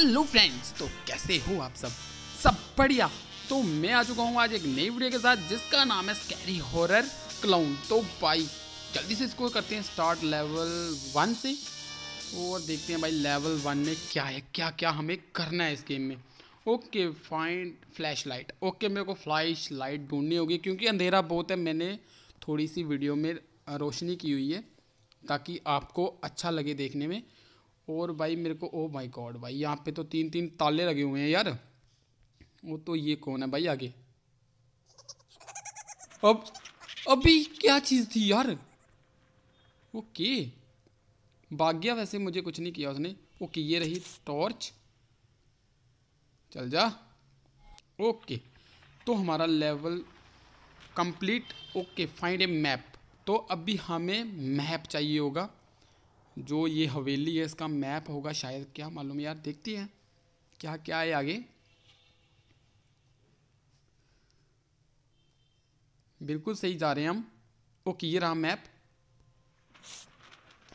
hello friends तो कैसे हो आप सब सब बढ़िया तो मैं आ चुका हूँ आज एक नई वीडियो के साथ जिसका नाम है स्कैरी हॉरर क्लाउन तो भाई जल्दी से इसको करते हैं स्टार्ट लेवल वन से और देखते हैं भाई लेवल वन में क्या है क्या क्या हमें करना है इस गेम में okay find flashlight okay मेरे को फ्लैश लाइट ढूंढनी होगी क्योंकि अंधेरा बहुत है मैंने थोड़ी सी वीडियो में रोशनी की हुई है ताकि आपको अच्छा लगे देखने में और भाई मेरे को ओ माई गॉड भाई यहाँ पे तो तीन तीन ताले लगे हुए हैं यार वो तो ये कौन है भाई आगे अब अभी क्या चीज़ थी यार ओके भाग्या वैसे मुझे कुछ नहीं किया उसने ओके ये रही टॉर्च चल जा ओके तो हमारा level complete okay find a map तो अभी हमें मैप चाहिए होगा जो ये हवेली है इसका मैप होगा शायद क्या मालूम यार देखती है क्या क्या है आगे बिल्कुल सही जा रहे हैं हम ओके ये रहा मैप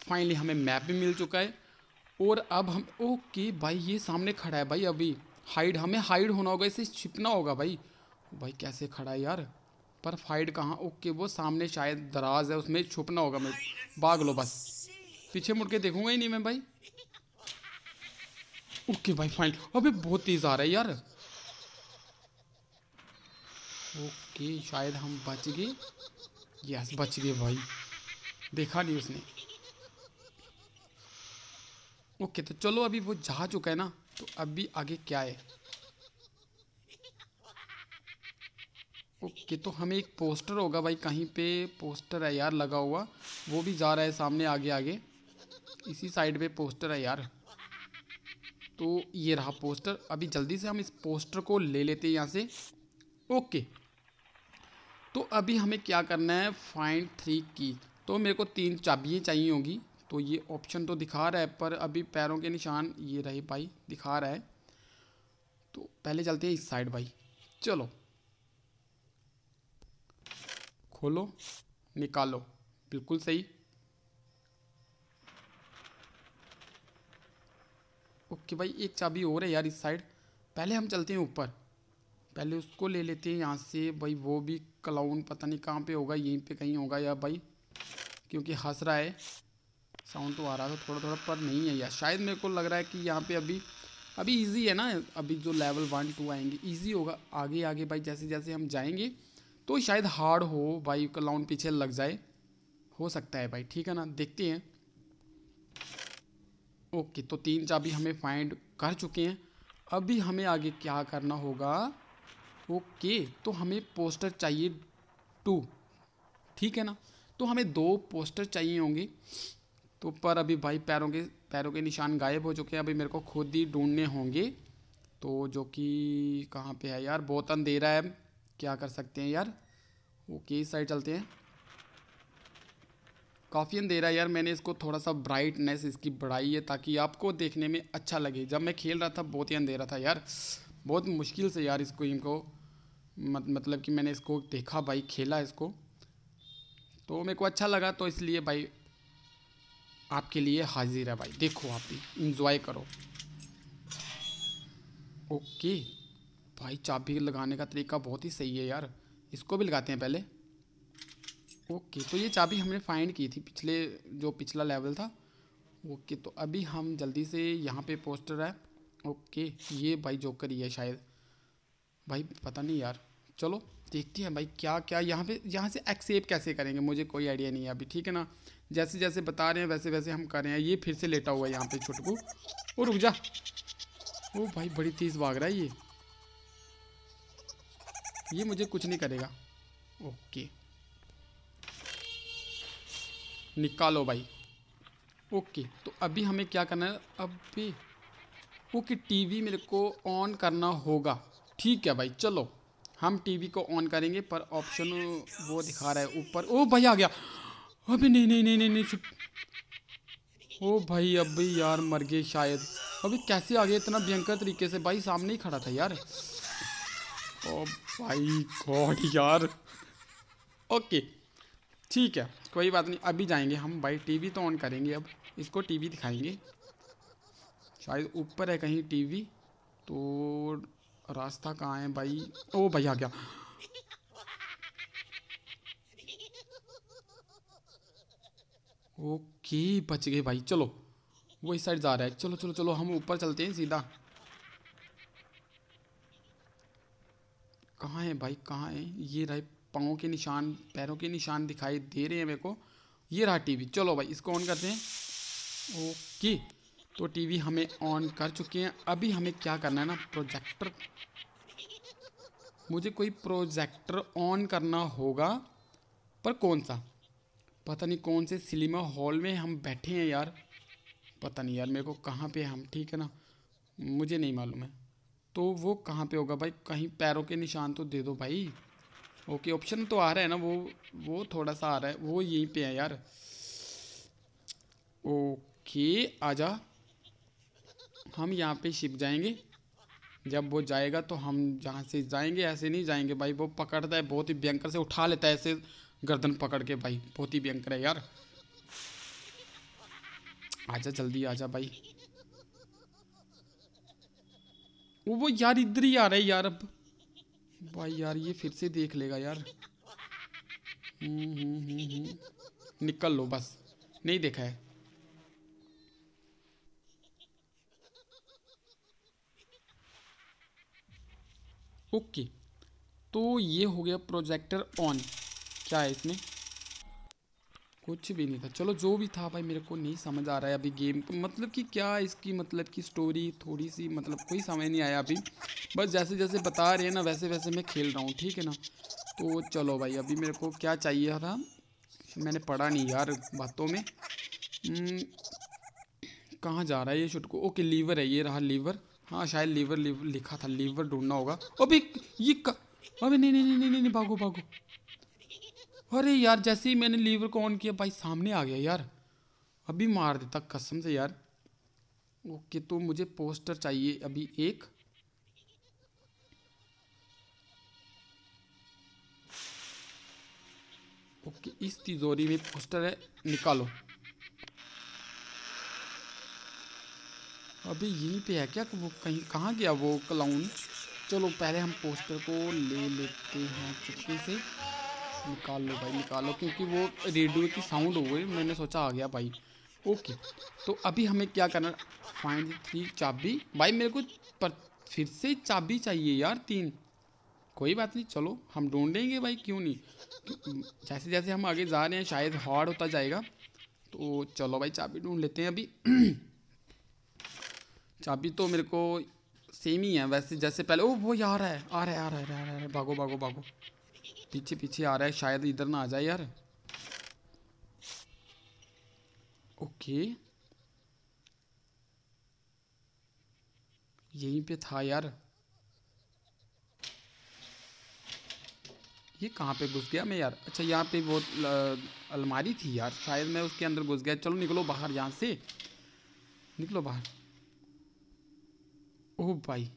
फाइनली हमें मैप भी मिल चुका है और अब हम ओके भाई ये सामने खड़ा है भाई अभी हाइड हमें हाइड होना होगा इसे छिपना होगा भाई भाई कैसे खड़ा है यार पर फाइड कहाँ ओके वो सामने शायद दराज है उसमें छुपना होगा मैं भाग लो बस पीछे मुड़ के देखूंगा ही नहीं मैं भाई ओके भाई फाइन अबे बहुत तेज आ रहा है यार ओके शायद हम बच गए यस बच गए भाई देखा नहीं उसने ओके तो चलो अभी वो जा चुका है ना तो अभी आगे क्या है ओके तो हमें एक पोस्टर होगा भाई कहीं पे पोस्टर है यार लगा हुआ वो भी जा रहा है सामने आगे आगे इसी साइड पे पोस्टर है यार तो ये रहा पोस्टर अभी जल्दी से हम इस पोस्टर को ले लेते हैं यहाँ से ओके तो अभी हमें क्या करना है फाइंड थ्री की तो मेरे को तीन चाबियाँ चाहिए होंगी तो ये ऑप्शन तो दिखा रहा है पर अभी पैरों के निशान ये रहे भाई दिखा रहा है तो पहले चलते हैं इस साइड भाई चलो खोलो निकालो बिल्कुल सही ओके भाई एक चाबी और है यार इस साइड पहले हम चलते हैं ऊपर पहले उसको ले लेते हैं यहाँ से भाई वो भी क्लाउन पता नहीं कहाँ पे होगा यहीं पे कहीं होगा यार भाई क्योंकि हंस रहा है साउंड तो आ रहा था थोड़ा थोड़ा पर नहीं है यार शायद मेरे को लग रहा है कि यहाँ पे अभी अभी इजी है ना अभी जो लेवल वन टू आएंगे ईजी होगा आगे आगे भाई जैसे जैसे हम जाएंगे तो शायद हार्ड हो भाई क्लाउन पीछे लग जाए हो सकता है भाई ठीक है ना देखते हैं ओके तो तीन चाबी हमें फाइंड कर चुके हैं अभी हमें आगे क्या करना होगा ओके तो हमें पोस्टर चाहिए टू ठीक है ना तो हमें दो पोस्टर चाहिए होंगे तो पर अभी भाई पैरों के पैरों के निशान गायब हो चुके हैं अभी मेरे को खुद ही ढूंढने होंगे तो जो कि कहाँ पे है यार बहुत अंधेरा है क्या कर सकते हैं यार ओके इस साइड चलते हैं काफ़ी अंधेरा यार मैंने इसको थोड़ा सा ब्राइटनेस इसकी बढ़ाई है ताकि आपको देखने में अच्छा लगे जब मैं खेल रहा था बहुत ही अंधेरा था यार बहुत मुश्किल से यार इसको इनको मत, मतलब कि मैंने इसको देखा भाई खेला इसको तो मेरे को अच्छा लगा तो इसलिए भाई आपके लिए हाजिर है भाई देखो आप भी इंजॉय करो ओके भाई चाबी लगाने का तरीका बहुत ही सही है यार इसको भी लगाते हैं पहले ओके तो ये चाबी हमने फाइंड की थी पिछले जो पिछला लेवल था ओके तो अभी हम जल्दी से यहाँ पे पोस्टर है ओके ये भाई जोकर ही है शायद भाई पता नहीं यार चलो देखते हैं भाई क्या क्या यहाँ पे यहाँ से एक्सेप कैसे करेंगे मुझे कोई आइडिया नहीं है अभी ठीक है ना जैसे जैसे बता रहे हैं वैसे वैसे हम कर रहे हैं ये फिर से लेटा हुआ है यहाँ पर छुटकू और रुक जा ओ भाई बड़ी तेज़ भाग रहा है ये ये मुझे कुछ नहीं करेगा ओके निकालो भाई ओके तो अभी हमें क्या करना है अभी ओके टीवी मेरे को ऑन करना होगा ठीक है भाई चलो हम टीवी को ऑन करेंगे पर ऑप्शन वो दिखा रहा है ऊपर ओ भाई आ गया अभी नहीं नहीं नहीं नहीं नहीं ओ भाई अभी यार मर गए शायद अभी कैसे आ गए इतना भयंकर तरीके से भाई सामने ही खड़ा था यार ओ भाई गॉड यार ओके ठीक है कोई बात नहीं अभी जाएंगे हम भाई टीवी तो ऑन करेंगे अब इसको टीवी दिखाएंगे शायद ऊपर है कहीं टीवी तो रास्ता कहाँ है भाई ओ भाई आ गया ओके बच गए भाई चलो वो इस साइड जा रहा है चलो चलो चलो हम ऊपर चलते हैं सीधा कहाँ है भाई कहाँ है ये रहा पाओ के निशान पैरों के निशान दिखाई दे रहे हैं मेरे को ये रहा टीवी चलो भाई इसको ऑन करते हैं ओके तो टीवी हमें ऑन कर चुके हैं अभी हमें क्या करना है ना प्रोजेक्टर मुझे कोई प्रोजेक्टर ऑन करना होगा पर कौन सा पता नहीं कौन से सिनेमा हॉल में हम बैठे हैं यार पता नहीं यार मेरे को कहाँ पे हम ठीक है ना मुझे नहीं मालूम है तो वो कहाँ पे होगा भाई कहीं पैरों के निशान तो दे दो भाई ओके ऑप्शन तो आ रहा है ना वो वो थोड़ा सा आ रहा है वो यहीं पे है यार ओके आजा हम यहाँ पे शिप जाएंगे जब वो जाएगा तो हम जहाँ से जाएंगे ऐसे नहीं जाएंगे भाई वो पकड़ता है बहुत ही भयंकर से उठा लेता है ऐसे गर्दन पकड़ के भाई बहुत ही भयंकर है यार आजा जल्दी आजा भाई वो यार इधर ही आ रहा है यार अब भाई यार ये फिर से देख लेगा यार हम्म, हम्म, हम्म, निकल लो बस नहीं देखा है ओके तो ये हो गया प्रोजेक्टर ऑन क्या है इसमें कुछ भी नहीं था चलो जो भी था भाई मेरे को नहीं समझ आ रहा है अभी गेम मतलब कि क्या इसकी मतलब कि स्टोरी थोड़ी सी मतलब कोई समझ नहीं आया अभी बस जैसे जैसे बता रहे हैं ना वैसे वैसे मैं खेल रहा हूँ ठीक है ना तो चलो भाई अभी मेरे को क्या चाहिए था मैंने पढ़ा नहीं यार बातों में हम्म, कहाँ जा रहा है ये छुटको ओके लीवर है ये रहा लीवर हाँ शायद लीवर लीवर लिखा था लीवर ढूंढना होगा अभी ये अभी नहीं नहीं नहीं नहीं नहीं भागो भागो अरे यार जैसे ही मैंने लीवर को ऑन किया भाई सामने आ गया यार अभी मार देता कसम से यार ओके तो मुझे पोस्टर चाहिए अभी एक ओके इस तिजोरी में पोस्टर है निकालो अभी यहीं पे है क्या वो कहीं कहाँ गया वो क्लाउन चलो पहले हम पोस्टर को ले लेते हैं चुपके से निकाल लो भाई निकालो क्योंकि वो रेडियो की साउंड हो गई मैंने सोचा आ गया भाई ओके तो अभी हमें क्या करना फाइन थ्री चाबी भाई मेरे को पर फिर से चाबी चाहिए यार तीन कोई बात नहीं चलो हम ढूंढेंगे भाई क्यों नहीं तो जैसे जैसे हम आगे जा रहे हैं शायद हार्ड होता जाएगा तो चलो भाई चाबी ढूंढ लेते हैं अभी चाबी तो मेरे को सेम ही है वैसे जैसे पहले ओ वो यार है आ रहा है आ रहा है आ रहा है भागो भागो भागो पीछे पीछे आ रहा है शायद इधर ना आ जाए यार ओके यहीं पे था यार ये कहाँ पे घुस गया मैं यार अच्छा यहाँ पे बहुत अलमारी थी यार शायद मैं उसके अंदर घुस गया चलो निकलो बाहर यहाँ से निकलो बाहर ओह भाई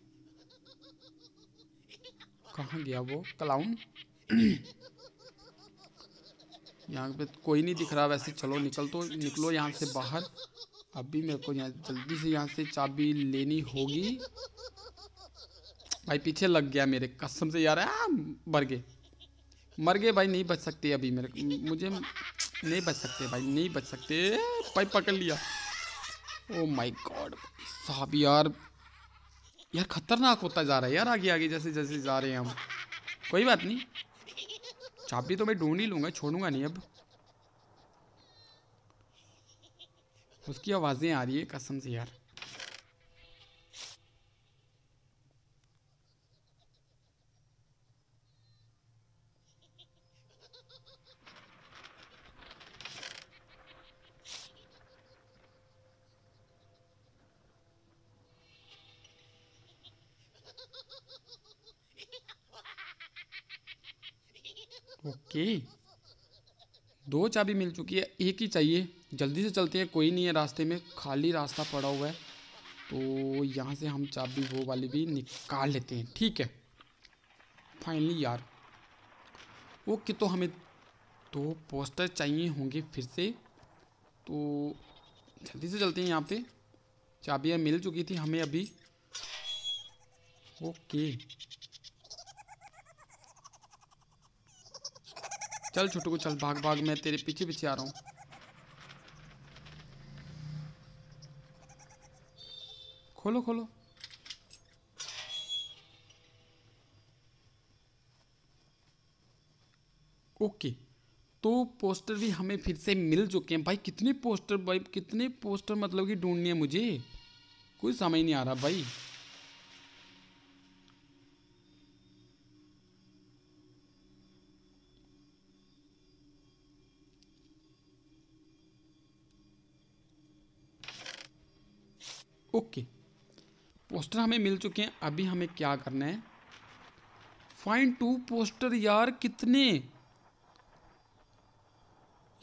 कहाँ गया वो क्लाउन यहाँ पे कोई नहीं दिख रहा वैसे चलो निकल तो निकलो यहाँ से बाहर अभी मेरे को यहाँ जल्दी से यहाँ से चाबी लेनी होगी भाई पीछे लग गया मेरे कसम से यार बर गए मर गए भाई नहीं बच सकते अभी मेरे मुझे नहीं बच सकते भाई नहीं बच सकते भाई पकड़ लिया ओ माई गॉड साहब यार यार खतरनाक होता जा रहा है यार आगे आगे जैसे जैसे जा रहे हैं हम कोई बात नहीं चाबी तो मैं ढूंढ ही लूंगा छोड़ूंगा नहीं अब उसकी आवाज़ें आ रही है कसम से यार ओके दो चाबी मिल चुकी है एक ही चाहिए जल्दी से चलते हैं कोई नहीं है रास्ते में खाली रास्ता पड़ा हुआ है तो यहाँ से हम चाबी वो वाली भी निकाल लेते हैं ठीक है फाइनली यार ओके तो हमें दो पोस्टर चाहिए होंगे फिर से तो जल्दी से चलते हैं यहाँ पे चाबियाँ मिल चुकी थी हमें अभी ओके चल छोटू को चल भाग भाग मैं तेरे पीछे पीछे आ रहा हूँ खोलो खोलो ओके तो पोस्टर भी हमें फिर से मिल चुके हैं भाई कितने पोस्टर भाई कितने पोस्टर मतलब कि ढूंढनी है मुझे कोई समझ नहीं आ रहा भाई ओके पोस्टर हमें मिल चुके हैं अभी हमें क्या करना है फाइन टू पोस्टर यार कितने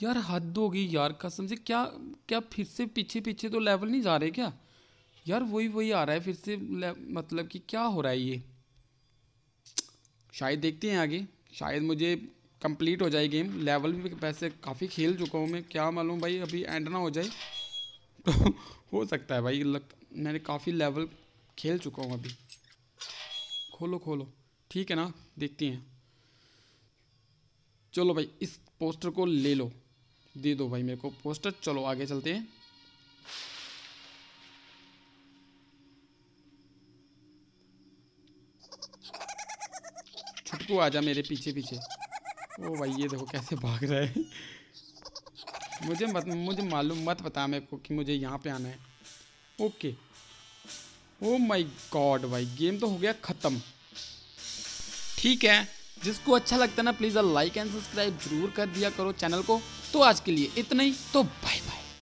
यार हद होगी यार कसम से क्या क्या फिर से पीछे पीछे तो लेवल नहीं जा रहे क्या यार वही वही आ रहा है फिर से मतलब कि क्या हो रहा है ये शायद देखते हैं आगे शायद मुझे कंप्लीट हो जाए गेम लेवल भी वैसे काफ़ी खेल चुका हूँ मैं क्या मालूम भाई अभी एंड ना हो जाए तो हो सकता है भाई लग मैंने काफ़ी लेवल खेल चुका हूँ अभी खोलो खोलो ठीक है ना देखती हैं चलो भाई इस पोस्टर को ले लो दे दो भाई मेरे को पोस्टर चलो आगे चलते हैं छुटकू आजा मेरे पीछे पीछे ओ भाई ये देखो कैसे भाग रहा है मुझे मत मुझे मालूम मत बता मेरे को कि मुझे यहाँ पे आना है ओके ओ माय गॉड भाई गेम तो हो गया ख़त्म ठीक है जिसको अच्छा लगता है ना प्लीज़ लाइक एंड सब्सक्राइब जरूर कर दिया करो चैनल को तो आज के लिए इतना ही तो बाय